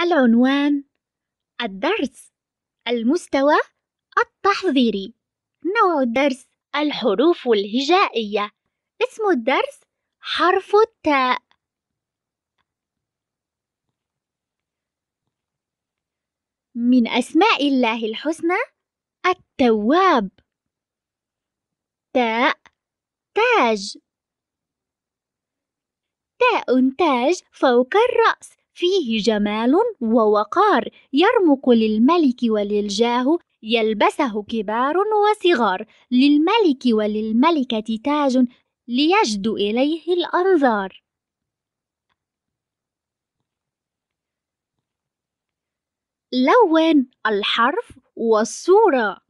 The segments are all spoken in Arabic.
العنوان الدرس المستوى التحضيري نوع الدرس الحروف الهجائية اسم الدرس حرف التاء من أسماء الله الحسنى التواب تاء تاج تاء تاج فوق الرأس فيه جمال ووقار يرمق للملك وللجاه يلبسه كبار وصغار للملك وللملكة تاج ليجد إليه الأنظار لون الحرف والصورة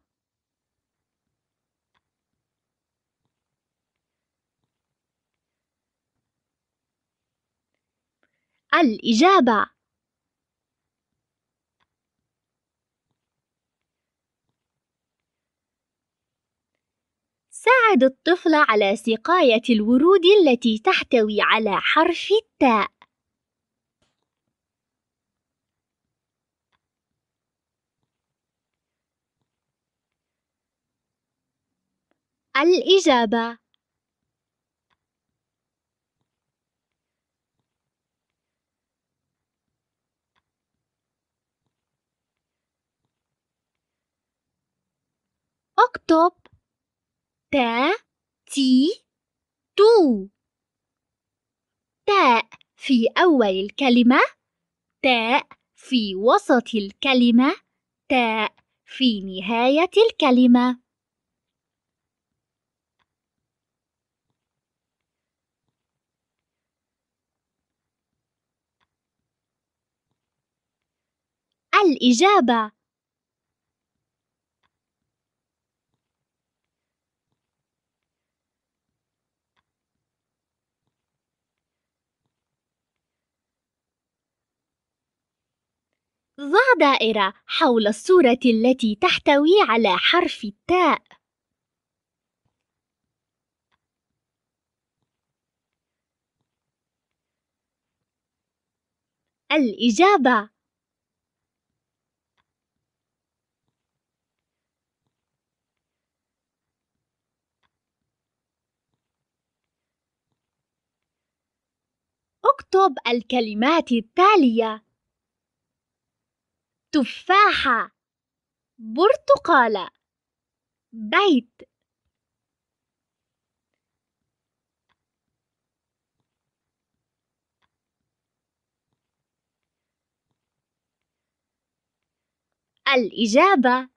الإجابة ساعد الطفل على سقاية الورود التي تحتوي على حرف التاء. الإجابة اكتب تا تي تو تاء في أول الكلمة تاء في وسط الكلمة تاء في نهاية الكلمة الإجابة ضع دائرة حول الصورة التي تحتوي على حرف التاء. الإجابة اكتب الكلمات التالية تفاحة برتقالة بيت الإجابة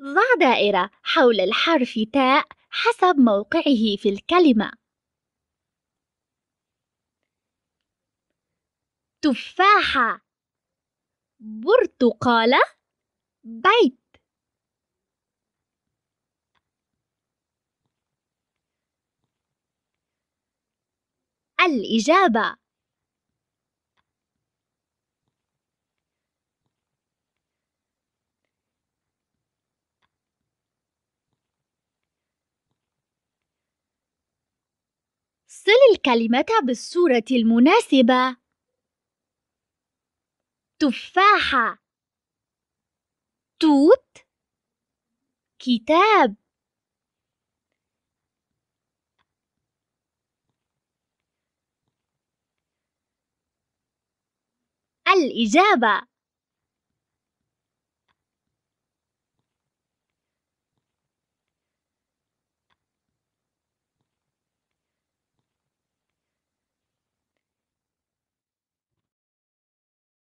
ضع دائرة حول الحرف تاء حسب موقعه في الكلمة تفاحة برتقالة بيت الإجابة صل الكلمة بالصورة المناسبة تفاحة توت كتاب الإجابة